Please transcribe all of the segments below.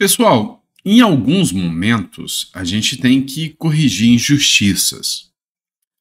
Pessoal, em alguns momentos a gente tem que corrigir injustiças.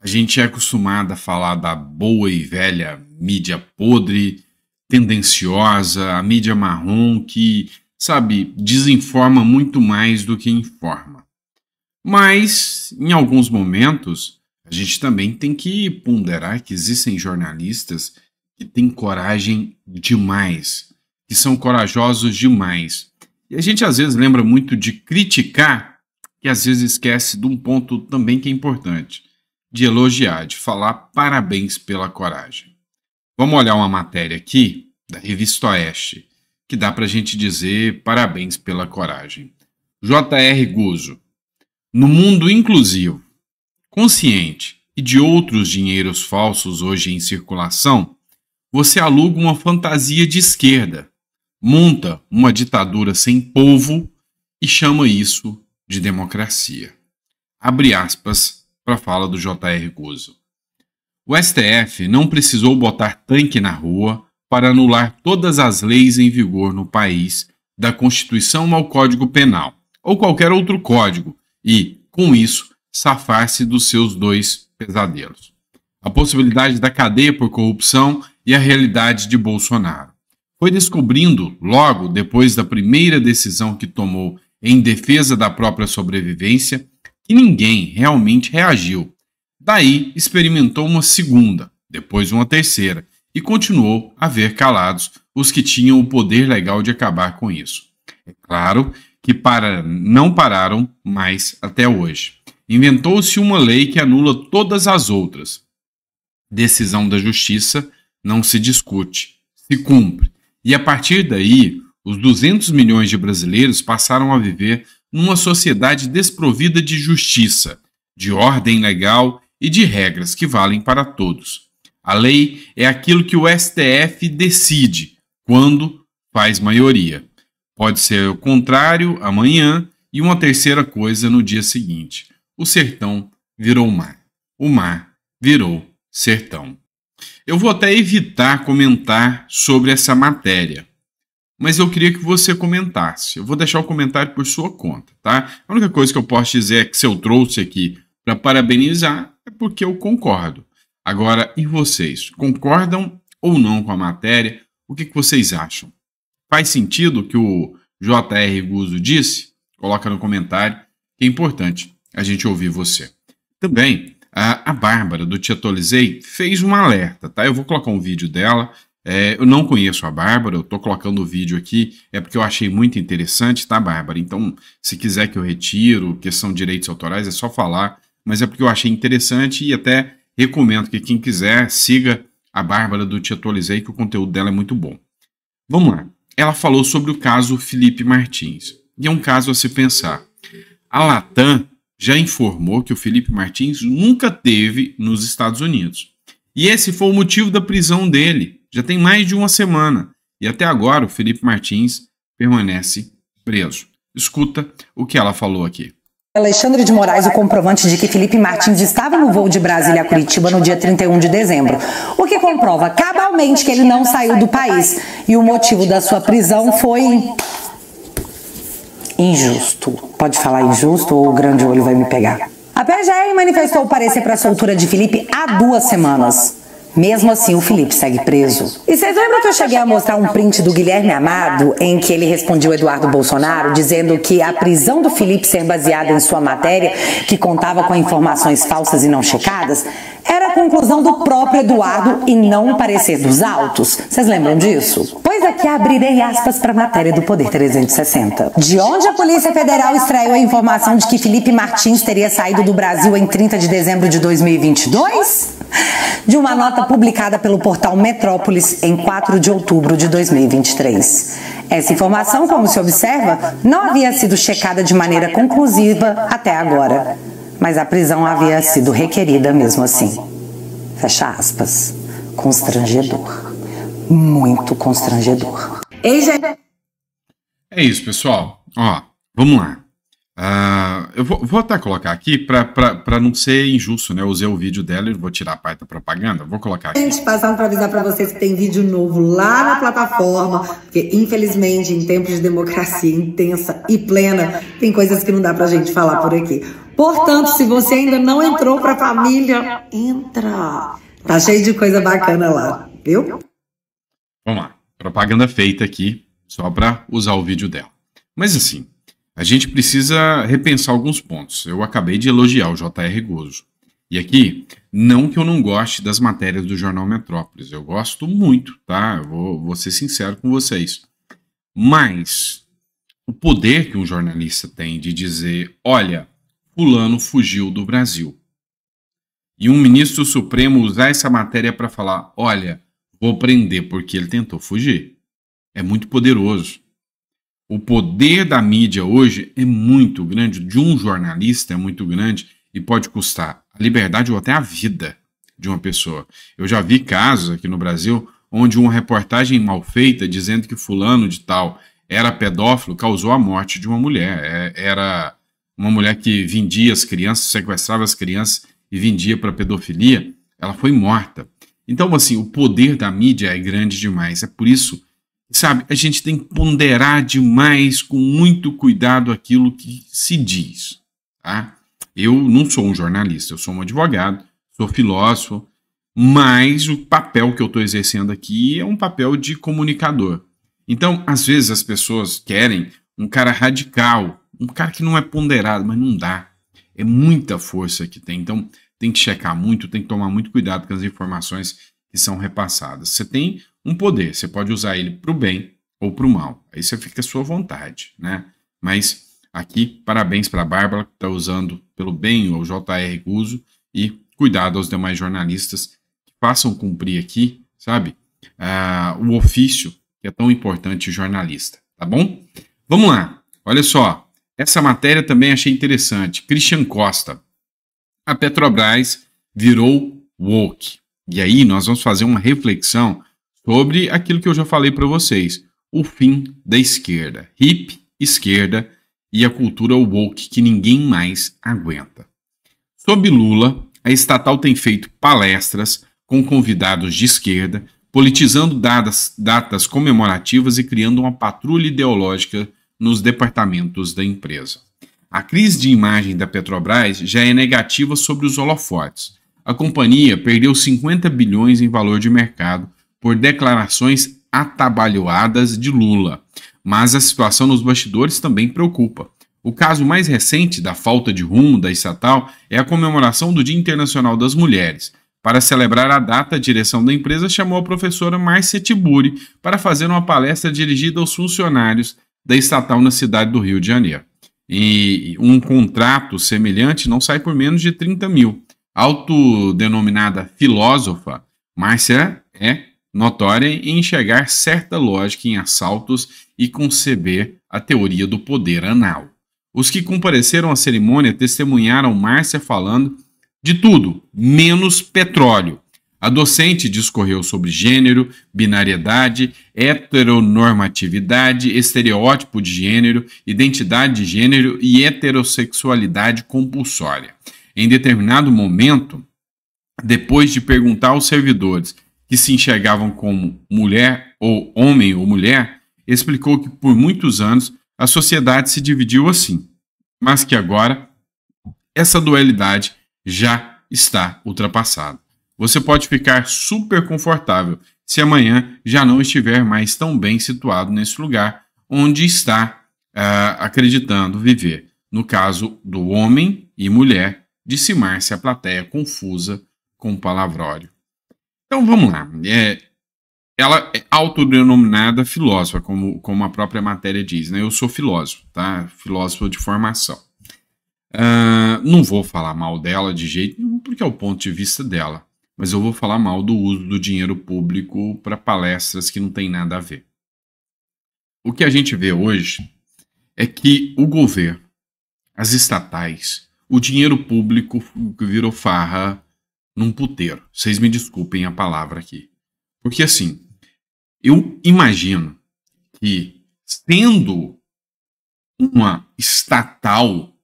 A gente é acostumado a falar da boa e velha mídia podre, tendenciosa, a mídia marrom que, sabe, desinforma muito mais do que informa. Mas, em alguns momentos, a gente também tem que ponderar que existem jornalistas que têm coragem demais, que são corajosos demais e a gente às vezes lembra muito de criticar e às vezes esquece de um ponto também que é importante, de elogiar, de falar parabéns pela coragem. Vamos olhar uma matéria aqui da revista Oeste, que dá para a gente dizer parabéns pela coragem. J.R. Guzzo. No mundo inclusivo, consciente e de outros dinheiros falsos hoje em circulação, você aluga uma fantasia de esquerda monta uma ditadura sem povo e chama isso de democracia. Abre aspas para a fala do J.R. Gozo. O STF não precisou botar tanque na rua para anular todas as leis em vigor no país, da Constituição ao Código Penal, ou qualquer outro código, e, com isso, safar-se dos seus dois pesadelos: a possibilidade da cadeia por corrupção e a realidade de Bolsonaro foi descobrindo, logo depois da primeira decisão que tomou em defesa da própria sobrevivência, que ninguém realmente reagiu. Daí experimentou uma segunda, depois uma terceira, e continuou a ver calados os que tinham o poder legal de acabar com isso. É claro que para, não pararam mais até hoje. Inventou-se uma lei que anula todas as outras. Decisão da justiça não se discute, se cumpre e a partir daí, os 200 milhões de brasileiros passaram a viver numa sociedade desprovida de justiça, de ordem legal e de regras que valem para todos. A lei é aquilo que o STF decide quando faz maioria. Pode ser o contrário amanhã e uma terceira coisa no dia seguinte. O sertão virou mar. O mar virou sertão. Eu vou até evitar comentar sobre essa matéria, mas eu queria que você comentasse. Eu vou deixar o comentário por sua conta, tá? A única coisa que eu posso dizer é que se eu trouxe aqui para parabenizar é porque eu concordo. Agora, e vocês? Concordam ou não com a matéria? O que, que vocês acham? Faz sentido o que o J.R. Guzzo disse? Coloca no comentário, que é importante a gente ouvir você. Também a Bárbara, do Te fez um alerta, tá? Eu vou colocar um vídeo dela. É, eu não conheço a Bárbara, eu tô colocando o vídeo aqui, é porque eu achei muito interessante, tá, Bárbara? Então, se quiser que eu retiro, questão de direitos autorais, é só falar, mas é porque eu achei interessante e até recomendo que quem quiser siga a Bárbara do Te que o conteúdo dela é muito bom. Vamos lá. Ela falou sobre o caso Felipe Martins, e é um caso a se pensar. A Latam já informou que o Felipe Martins nunca teve nos Estados Unidos. E esse foi o motivo da prisão dele. Já tem mais de uma semana. E até agora o Felipe Martins permanece preso. Escuta o que ela falou aqui. Alexandre de Moraes, o comprovante de que Felipe Martins estava no voo de Brasília a Curitiba no dia 31 de dezembro, o que comprova cabalmente que ele não saiu do país. E o motivo da sua prisão foi injusto. Pode falar injusto ou o grande olho vai me pegar. A PGR manifestou parecer para a soltura de Felipe há duas semanas. Mesmo assim, o Felipe segue preso. E vocês lembram que eu cheguei a mostrar um print do Guilherme Amado em que ele respondeu Eduardo Bolsonaro dizendo que a prisão do Felipe ser baseada em sua matéria, que contava com informações falsas e não checadas, era a conclusão do próprio Eduardo e não o parecer dos autos. Vocês lembram disso? Pois aqui abrirei aspas para a matéria do Poder 360. De onde a Polícia Federal extraiu a informação de que Felipe Martins teria saído do Brasil em 30 de dezembro de 2022? de uma nota publicada pelo portal Metrópolis em 4 de outubro de 2023. Essa informação, como se observa, não havia sido checada de maneira conclusiva até agora, mas a prisão havia sido requerida mesmo assim. Fecha aspas. Constrangedor. Muito constrangedor. É isso, pessoal. Ó, vamos lá. Uh, eu vou, vou, até colocar aqui para não ser injusto, né? Eu usei o vídeo dela e vou tirar a parte da propaganda. Vou colocar aqui. Gente, passando para avisar para vocês que tem vídeo novo lá na plataforma, porque infelizmente em tempos de democracia intensa e plena, tem coisas que não dá para gente falar por aqui. Portanto, se você ainda não entrou para a família, entra. Tá cheio de coisa bacana lá, viu? Vamos lá. Propaganda feita aqui, só para usar o vídeo dela. Mas assim, a gente precisa repensar alguns pontos. Eu acabei de elogiar o J.R. Gozo. E aqui, não que eu não goste das matérias do jornal Metrópolis, eu gosto muito, tá? Eu vou, vou ser sincero com vocês. Mas o poder que um jornalista tem de dizer: olha, Fulano fugiu do Brasil. E um ministro supremo usar essa matéria para falar: olha, vou prender porque ele tentou fugir. É muito poderoso. O poder da mídia hoje é muito grande, de um jornalista é muito grande e pode custar a liberdade ou até a vida de uma pessoa. Eu já vi casos aqui no Brasil onde uma reportagem mal feita dizendo que fulano de tal era pedófilo causou a morte de uma mulher. É, era uma mulher que vendia as crianças, sequestrava as crianças e vendia para pedofilia. Ela foi morta. Então, assim, o poder da mídia é grande demais. É por isso Sabe, a gente tem que ponderar demais, com muito cuidado, aquilo que se diz. Tá? Eu não sou um jornalista, eu sou um advogado, sou filósofo, mas o papel que eu estou exercendo aqui é um papel de comunicador. Então, às vezes as pessoas querem um cara radical, um cara que não é ponderado, mas não dá. É muita força que tem. Então, tem que checar muito, tem que tomar muito cuidado com as informações que são repassadas. Você tem um poder, você pode usar ele para o bem ou para o mal. Aí você fica à sua vontade, né? Mas aqui, parabéns para a Bárbara, que está usando pelo bem o JR Guzo, e cuidado aos demais jornalistas que façam cumprir aqui, sabe? Ah, o ofício que é tão importante jornalista, tá bom? Vamos lá, olha só. Essa matéria também achei interessante. Christian Costa. A Petrobras virou woke. E aí nós vamos fazer uma reflexão sobre aquilo que eu já falei para vocês, o fim da esquerda, hip esquerda e a cultura woke que ninguém mais aguenta. Sob Lula, a estatal tem feito palestras com convidados de esquerda, politizando dadas, datas comemorativas e criando uma patrulha ideológica nos departamentos da empresa. A crise de imagem da Petrobras já é negativa sobre os holofotes. A companhia perdeu 50 bilhões em valor de mercado por declarações atabalhoadas de Lula. Mas a situação nos bastidores também preocupa. O caso mais recente da falta de rumo da estatal é a comemoração do Dia Internacional das Mulheres. Para celebrar a data, a direção da empresa chamou a professora Marcia Tiburi para fazer uma palestra dirigida aos funcionários da estatal na cidade do Rio de Janeiro. E um contrato semelhante não sai por menos de 30 mil. Autodenominada filósofa, Márcia é notória em enxergar certa lógica em assaltos e conceber a teoria do poder anal. Os que compareceram à cerimônia testemunharam Márcia falando de tudo, menos petróleo. A docente discorreu sobre gênero, binariedade, heteronormatividade, estereótipo de gênero, identidade de gênero e heterossexualidade compulsória. Em determinado momento, depois de perguntar aos servidores que se enxergavam como mulher ou homem ou mulher, explicou que por muitos anos a sociedade se dividiu assim, mas que agora essa dualidade já está ultrapassada. Você pode ficar super confortável se amanhã já não estiver mais tão bem situado nesse lugar onde está uh, acreditando viver. No caso do homem e mulher, dizimar-se a plateia confusa com o palavrório. Então vamos lá. É, ela é autodenominada filósofa, como, como a própria matéria diz, né? Eu sou filósofo, tá? Filósofo de formação. Uh, não vou falar mal dela de jeito nenhum, porque é o ponto de vista dela. Mas eu vou falar mal do uso do dinheiro público para palestras que não tem nada a ver. O que a gente vê hoje é que o governo, as estatais, o dinheiro público virou farra num puteiro. Vocês me desculpem a palavra aqui. Porque assim, eu imagino que sendo uma estatal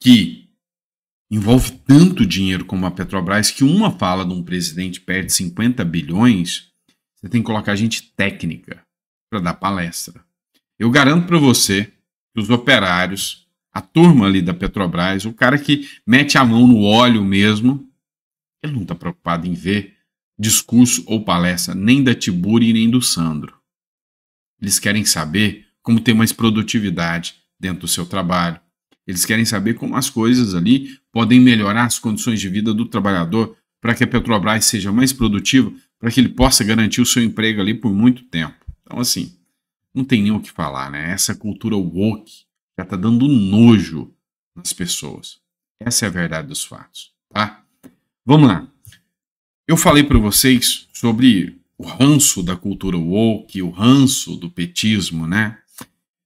que envolve tanto dinheiro como a Petrobras, que uma fala de um presidente perde 50 bilhões, você tem que colocar gente técnica para dar palestra. Eu garanto para você que os operários a turma ali da Petrobras, o cara que mete a mão no óleo mesmo, ele não está preocupado em ver discurso ou palestra nem da Tiburi nem do Sandro. Eles querem saber como ter mais produtividade dentro do seu trabalho. Eles querem saber como as coisas ali podem melhorar as condições de vida do trabalhador para que a Petrobras seja mais produtiva, para que ele possa garantir o seu emprego ali por muito tempo. Então, assim, não tem nem o que falar, né? Essa cultura woke já está dando nojo nas pessoas. Essa é a verdade dos fatos, tá? Vamos lá. Eu falei para vocês sobre o ranço da cultura woke, o ranço do petismo, né?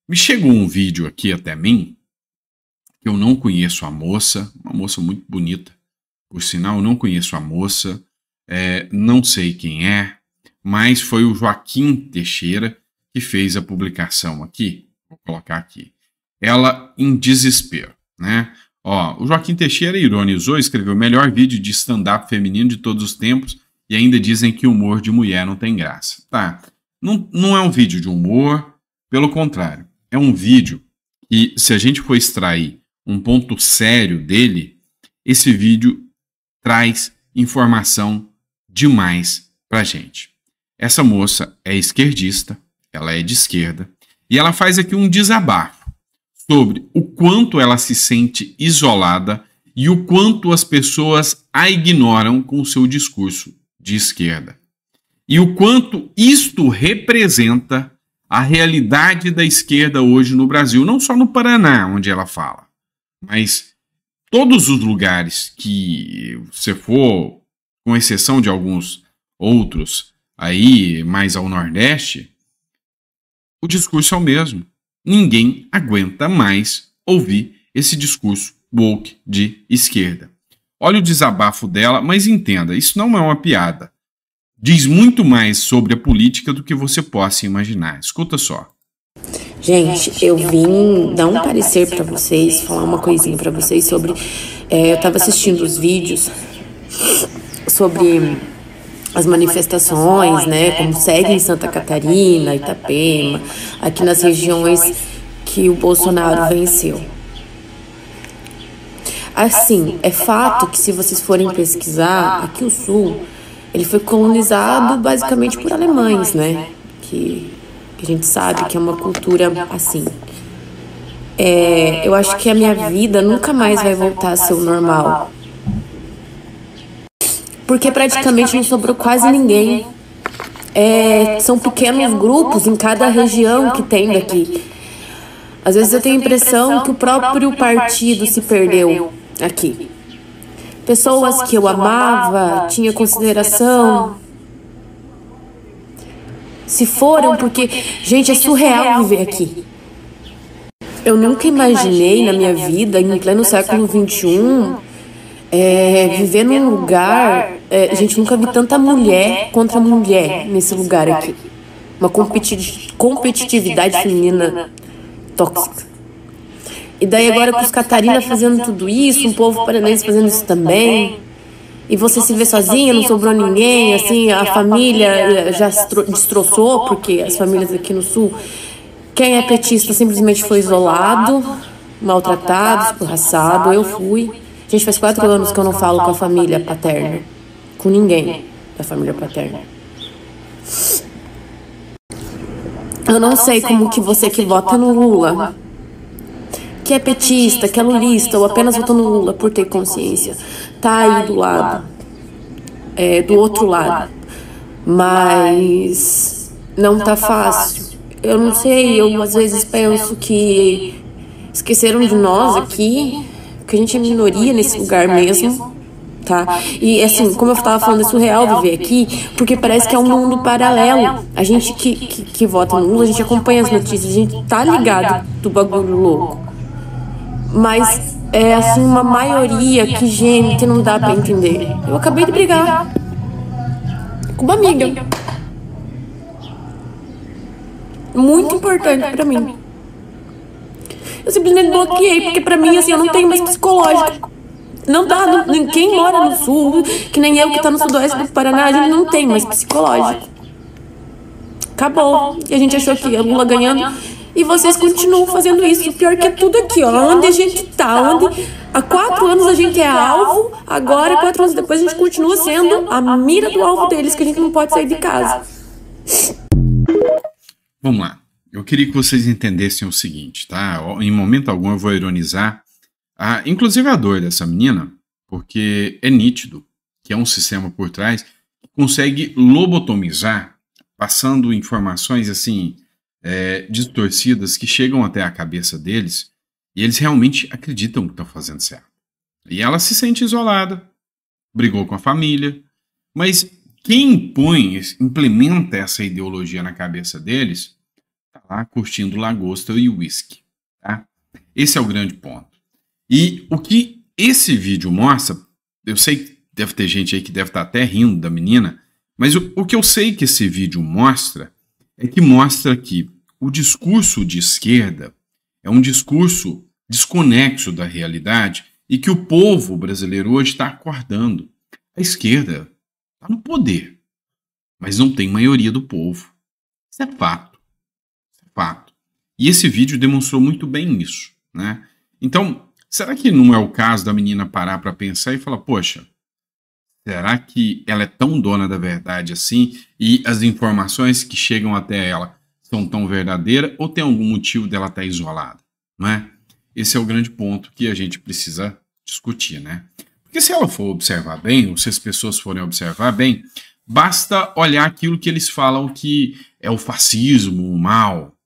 Me chegou um vídeo aqui até mim, que eu não conheço a moça, uma moça muito bonita, por sinal, eu não conheço a moça, é, não sei quem é, mas foi o Joaquim Teixeira que fez a publicação aqui, vou colocar aqui ela em desespero, né? Ó, o Joaquim Teixeira ironizou, escreveu o melhor vídeo de stand-up feminino de todos os tempos e ainda dizem que humor de mulher não tem graça. Tá, não, não é um vídeo de humor, pelo contrário, é um vídeo que, se a gente for extrair um ponto sério dele, esse vídeo traz informação demais pra gente. Essa moça é esquerdista, ela é de esquerda, e ela faz aqui um desabafo sobre o quanto ela se sente isolada e o quanto as pessoas a ignoram com seu discurso de esquerda. E o quanto isto representa a realidade da esquerda hoje no Brasil, não só no Paraná, onde ela fala, mas todos os lugares que você for, com exceção de alguns outros aí mais ao Nordeste, o discurso é o mesmo. Ninguém aguenta mais ouvir esse discurso woke de esquerda. Olha o desabafo dela, mas entenda, isso não é uma piada. Diz muito mais sobre a política do que você possa imaginar. Escuta só. Gente, eu vim dar um parecer para vocês, falar uma coisinha para vocês sobre. É, eu estava assistindo os vídeos sobre as manifestações, né, como segue né, em Santa Catarina, Itapema, aqui nas regiões que o Bolsonaro venceu. Assim, assim, é, é fato que se vocês forem pesquisar, aqui o Sul, ele foi colonizado basicamente por alemães, né? né? Que, que a gente sabe é que é uma cultura assim. assim. É, é eu acho que a minha vida nunca mais vai voltar a ser o normal porque praticamente não sobrou quase ninguém. É, é são pequenos grupos em cada região que tem daqui. Às vezes eu tenho a impressão que o próprio partido se perdeu aqui. Pessoas que eu amava, tinha consideração, se foram, porque, gente, é, é surreal viver aqui. Eu nunca imaginei na minha vida, em pleno século XXI, é, é, viver num lugar é, gente, nunca vi tanta mulher contra mulher nesse lugar aqui. Uma competi competitividade feminina tóxica. E daí agora com os Catarina fazendo tudo isso, um povo paranense fazendo isso também. E você se vê sozinha, não sobrou ninguém, assim, assim a família já se destroçou, porque as famílias aqui no sul, é quem é petista simplesmente foi isolado, maltratado, escorraçado, eu fui. Gente, faz quatro anos que eu não falo com a família paterna com ninguém da família paterna. Eu não sei como que você que vota no Lula, que é petista, é que é lulista ou apenas votou no Lula por ter consciência, tá, tá aí do lado, é, do outro lado, mas não tá, tá fácil. Eu não sei, eu às vezes penso que esqueceram de nós aqui, que a gente é, é minoria nesse lugar mesmo tá? E assim, como eu estava falando, é surreal viver aqui, porque parece que é um mundo paralelo. A gente que, que, que vota no Lula, a gente acompanha as notícias, a gente tá, tá ligado do bagulho louco. Mas é, é assim uma assim, maioria que gente não dá para entender. Eu acabei de brigar com uma amiga. Muito importante para mim. Eu simplesmente bloqueei porque para mim assim eu não tenho mais psicológico não dá. Não, mora no sul, que nem eu tá que tá no sudoeste do Paraná, a gente não tem, mais psicológico. Acabou. Tá e a gente achou que a Lula ganhando. E vocês continuam fazendo isso. O pior que é tudo aqui, ó. Onde a gente tá, tá onde. Há quatro anos a gente é, é alvo, agora, quatro anos depois, a gente continua sendo a mira do alvo deles, que a gente não pode sair de casa. Vamos lá. Eu queria que vocês entendessem o seguinte, tá? Em momento algum eu vou ironizar ah, inclusive a dor dessa menina, porque é nítido que é um sistema por trás que consegue lobotomizar, passando informações assim é, distorcidas que chegam até a cabeça deles e eles realmente acreditam que estão fazendo certo. E ela se sente isolada, brigou com a família, mas quem impõe, implementa essa ideologia na cabeça deles, está lá curtindo lagosta e uísque. Tá? Esse é o grande ponto. E o que esse vídeo mostra, eu sei que deve ter gente aí que deve estar tá até rindo da menina, mas o, o que eu sei que esse vídeo mostra é que mostra que o discurso de esquerda é um discurso desconexo da realidade e que o povo brasileiro hoje está acordando. A esquerda está no poder, mas não tem maioria do povo. Isso é fato. Isso é fato. E esse vídeo demonstrou muito bem isso. Né? Então, Será que não é o caso da menina parar para pensar e falar, poxa, será que ela é tão dona da verdade assim e as informações que chegam até ela são tão verdadeiras ou tem algum motivo dela estar tá isolada, né? Esse é o grande ponto que a gente precisa discutir, né? Porque se ela for observar bem, ou se as pessoas forem observar bem, basta olhar aquilo que eles falam que é o fascismo, o mal.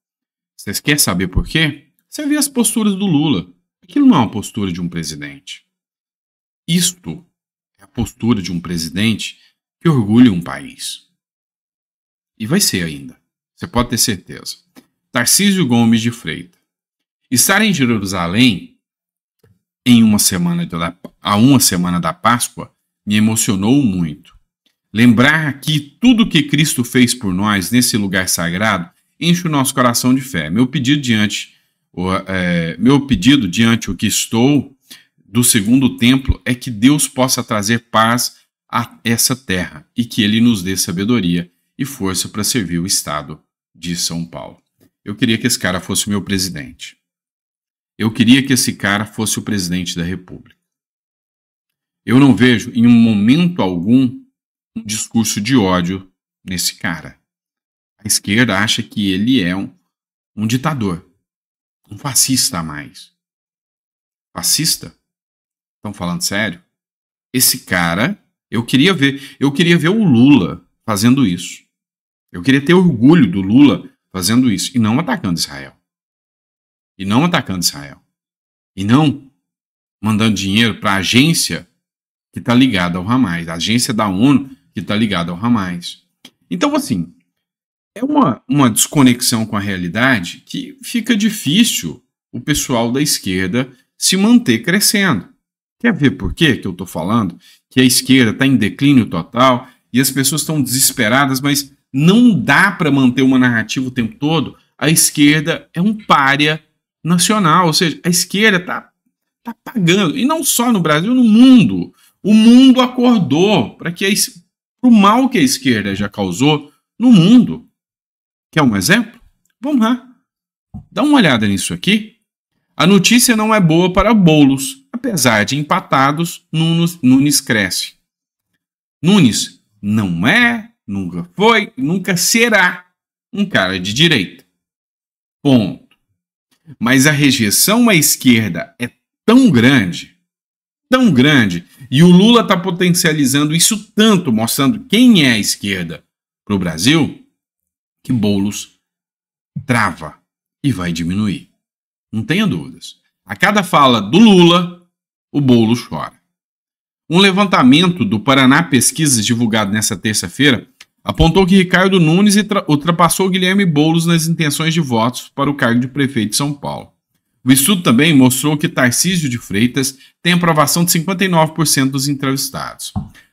Vocês querem saber por quê? Você vê as posturas do Lula. Aquilo não é uma postura de um presidente. Isto é a postura de um presidente que orgulha um país. E vai ser ainda, você pode ter certeza. Tarcísio Gomes de Freitas. Estar em Jerusalém em uma semana da, a uma semana da Páscoa me emocionou muito. Lembrar aqui tudo o que Cristo fez por nós nesse lugar sagrado enche o nosso coração de fé. Meu pedido diante o, é, meu pedido diante o que estou do segundo templo é que Deus possa trazer paz a essa terra e que ele nos dê sabedoria e força para servir o Estado de São Paulo. Eu queria que esse cara fosse o meu presidente. Eu queria que esse cara fosse o presidente da República. Eu não vejo em um momento algum um discurso de ódio nesse cara. A esquerda acha que ele é um, um ditador um fascista a mais. Fascista? Estão falando sério? Esse cara, eu queria ver, eu queria ver o Lula fazendo isso. Eu queria ter orgulho do Lula fazendo isso e não atacando Israel. E não atacando Israel. E não mandando dinheiro para a agência que está ligada ao Hamas, a agência da ONU que está ligada ao Hamas. Então, assim, é uma, uma desconexão com a realidade que fica difícil o pessoal da esquerda se manter crescendo. Quer ver por quê que eu estou falando? Que a esquerda está em declínio total e as pessoas estão desesperadas, mas não dá para manter uma narrativa o tempo todo. A esquerda é um párea nacional, ou seja, a esquerda está tá pagando, e não só no Brasil, no mundo. O mundo acordou para que o mal que a esquerda já causou no mundo. Quer um exemplo? Vamos lá. Dá uma olhada nisso aqui. A notícia não é boa para bolos, apesar de empatados, Nunes, Nunes cresce. Nunes não é, nunca foi, nunca será um cara de direita. Ponto. Mas a rejeição à esquerda é tão grande, tão grande, e o Lula está potencializando isso tanto, mostrando quem é a esquerda para o Brasil, que Boulos trava e vai diminuir. Não tenha dúvidas. A cada fala do Lula, o Boulos chora. Um levantamento do Paraná Pesquisas divulgado nesta terça-feira apontou que Ricardo Nunes ultrapassou Guilherme Boulos nas intenções de votos para o cargo de prefeito de São Paulo. O estudo também mostrou que Tarcísio de Freitas tem aprovação de 59% dos entrevistados.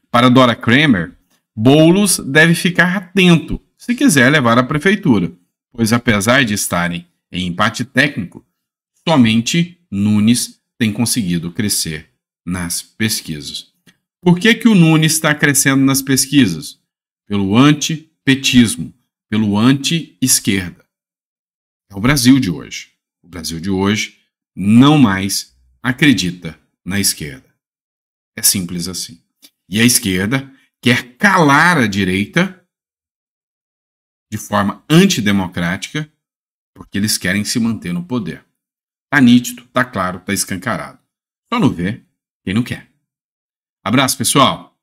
Para Dora Kramer, Boulos deve ficar atento se quiser levar à prefeitura, pois apesar de estarem em empate técnico, somente Nunes tem conseguido crescer nas pesquisas. Por que, que o Nunes está crescendo nas pesquisas? Pelo antipetismo, pelo anti-esquerda. É o Brasil de hoje. O Brasil de hoje não mais acredita na esquerda. É simples assim. E a esquerda quer calar a direita de forma antidemocrática, porque eles querem se manter no poder. Tá nítido, tá claro, tá escancarado. Só não vê quem não quer. Abraço, pessoal.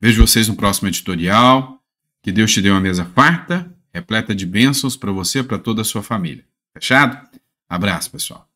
Vejo vocês no próximo editorial. Que Deus te dê uma mesa farta, repleta de bênçãos para você e para toda a sua família. Fechado? Abraço, pessoal.